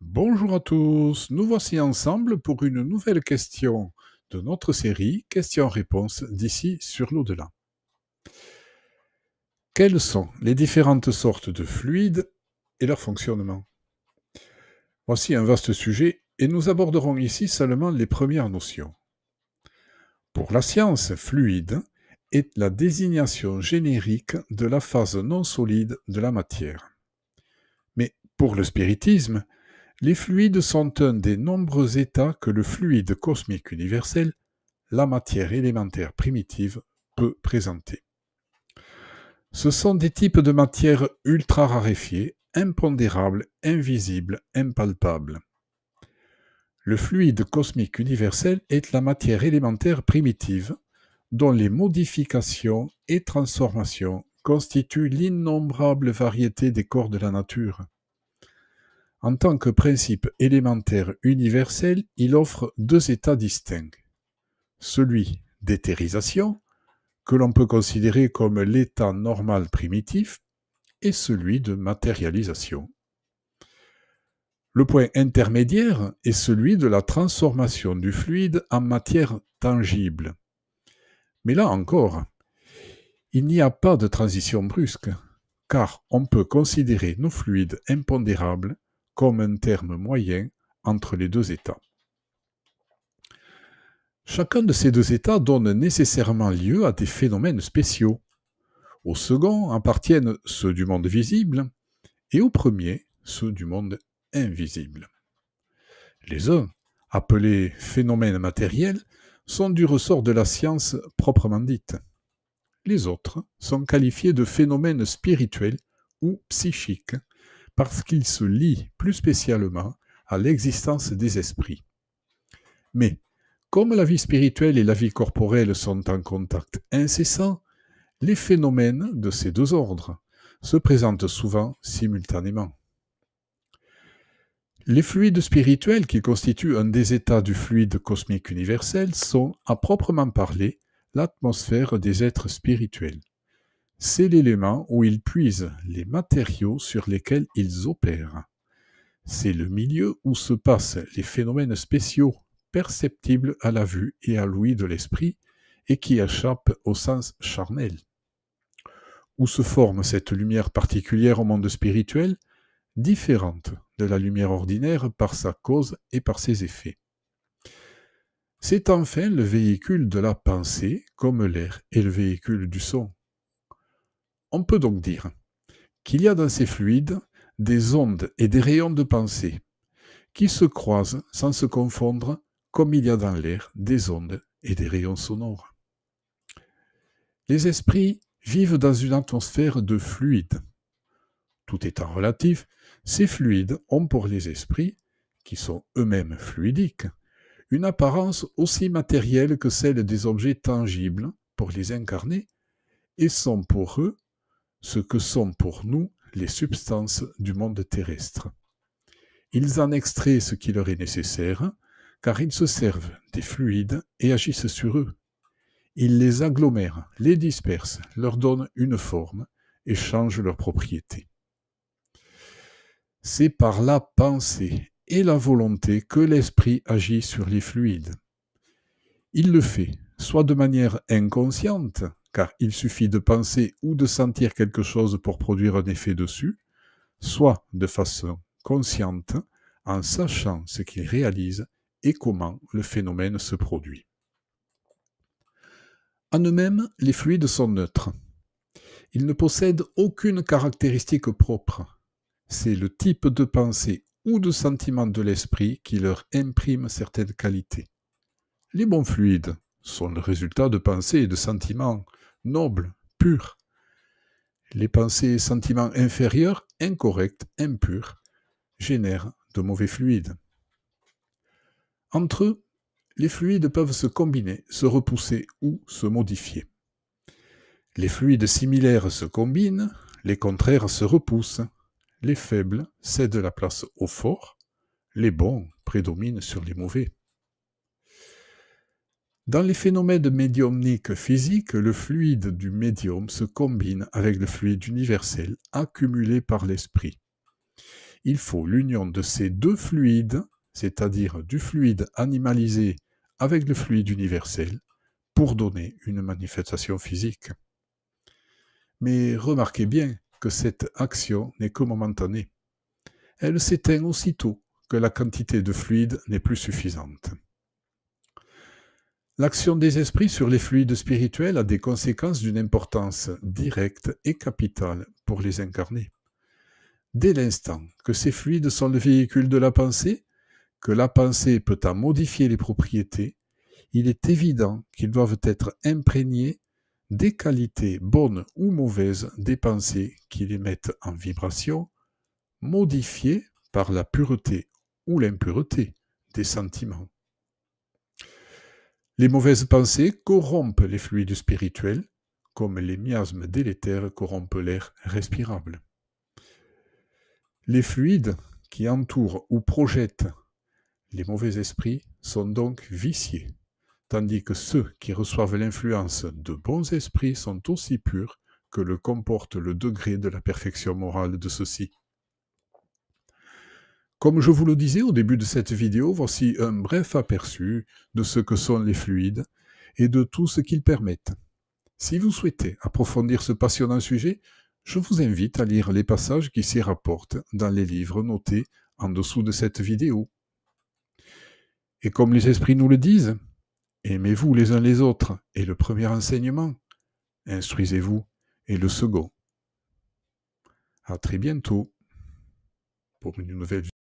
Bonjour à tous, nous voici ensemble pour une nouvelle question de notre série Questions-réponses d'ici sur l'au-delà. Quelles sont les différentes sortes de fluides et leur fonctionnement Voici un vaste sujet et nous aborderons ici seulement les premières notions. Pour la science, fluide est la désignation générique de la phase non solide de la matière. Mais pour le spiritisme, les fluides sont un des nombreux états que le fluide cosmique universel, la matière élémentaire primitive, peut présenter. Ce sont des types de matière ultra raréfiées, impondérables, invisibles, impalpables. Le fluide cosmique universel est la matière élémentaire primitive, dont les modifications et transformations constituent l'innombrable variété des corps de la nature. En tant que principe élémentaire universel, il offre deux états distincts. Celui d'éthérisation, que l'on peut considérer comme l'état normal primitif, et celui de matérialisation. Le point intermédiaire est celui de la transformation du fluide en matière tangible. Mais là encore, il n'y a pas de transition brusque, car on peut considérer nos fluides impondérables comme un terme moyen entre les deux États. Chacun de ces deux États donne nécessairement lieu à des phénomènes spéciaux. Au second appartiennent ceux du monde visible et au premier ceux du monde invisible. Les uns, appelés phénomènes matériels, sont du ressort de la science proprement dite. Les autres sont qualifiés de phénomènes spirituels ou psychiques parce qu'il se lie plus spécialement à l'existence des esprits. Mais, comme la vie spirituelle et la vie corporelle sont en contact incessant, les phénomènes de ces deux ordres se présentent souvent simultanément. Les fluides spirituels qui constituent un des états du fluide cosmique universel sont, à proprement parler, l'atmosphère des êtres spirituels. C'est l'élément où ils puisent les matériaux sur lesquels ils opèrent. C'est le milieu où se passent les phénomènes spéciaux perceptibles à la vue et à l'ouïe de l'esprit et qui échappent au sens charnel. Où se forme cette lumière particulière au monde spirituel, différente de la lumière ordinaire par sa cause et par ses effets. C'est enfin le véhicule de la pensée comme l'air est le véhicule du son. On peut donc dire qu'il y a dans ces fluides des ondes et des rayons de pensée qui se croisent sans se confondre comme il y a dans l'air des ondes et des rayons sonores. Les esprits vivent dans une atmosphère de fluide. Tout étant relatif, ces fluides ont pour les esprits, qui sont eux-mêmes fluidiques, une apparence aussi matérielle que celle des objets tangibles pour les incarner et sont pour eux ce que sont pour nous les substances du monde terrestre. Ils en extraient ce qui leur est nécessaire, car ils se servent des fluides et agissent sur eux. Ils les agglomèrent, les dispersent, leur donnent une forme et changent leurs propriétés. C'est par la pensée et la volonté que l'esprit agit sur les fluides. Il le fait, soit de manière inconsciente, car il suffit de penser ou de sentir quelque chose pour produire un effet dessus, soit de façon consciente, en sachant ce qu'il réalise et comment le phénomène se produit. En eux-mêmes, les fluides sont neutres. Ils ne possèdent aucune caractéristique propre. C'est le type de pensée ou de sentiment de l'esprit qui leur imprime certaines qualités. Les bons fluides sont le résultat de pensées et de sentiments nobles, purs, Les pensées et sentiments inférieurs, incorrects, impurs, génèrent de mauvais fluides. Entre eux, les fluides peuvent se combiner, se repousser ou se modifier. Les fluides similaires se combinent, les contraires se repoussent, les faibles cèdent la place aux forts, les bons prédominent sur les mauvais. Dans les phénomènes médiumniques physiques, le fluide du médium se combine avec le fluide universel accumulé par l'esprit. Il faut l'union de ces deux fluides, c'est-à-dire du fluide animalisé avec le fluide universel, pour donner une manifestation physique. Mais remarquez bien que cette action n'est que momentanée. Elle s'éteint aussitôt que la quantité de fluide n'est plus suffisante. L'action des esprits sur les fluides spirituels a des conséquences d'une importance directe et capitale pour les incarnés. Dès l'instant que ces fluides sont le véhicule de la pensée, que la pensée peut en modifier les propriétés, il est évident qu'ils doivent être imprégnés des qualités bonnes ou mauvaises des pensées qui les mettent en vibration, modifiées par la pureté ou l'impureté des sentiments. Les mauvaises pensées corrompent les fluides spirituels, comme les miasmes délétères corrompent l'air respirable. Les fluides qui entourent ou projettent les mauvais esprits sont donc viciés, tandis que ceux qui reçoivent l'influence de bons esprits sont aussi purs que le comporte le degré de la perfection morale de ceux-ci. Comme je vous le disais au début de cette vidéo, voici un bref aperçu de ce que sont les fluides et de tout ce qu'ils permettent. Si vous souhaitez approfondir ce passionnant sujet, je vous invite à lire les passages qui s'y rapportent dans les livres notés en dessous de cette vidéo. Et comme les esprits nous le disent, aimez-vous les uns les autres et le premier enseignement, instruisez-vous et le second. À très bientôt pour une nouvelle vidéo.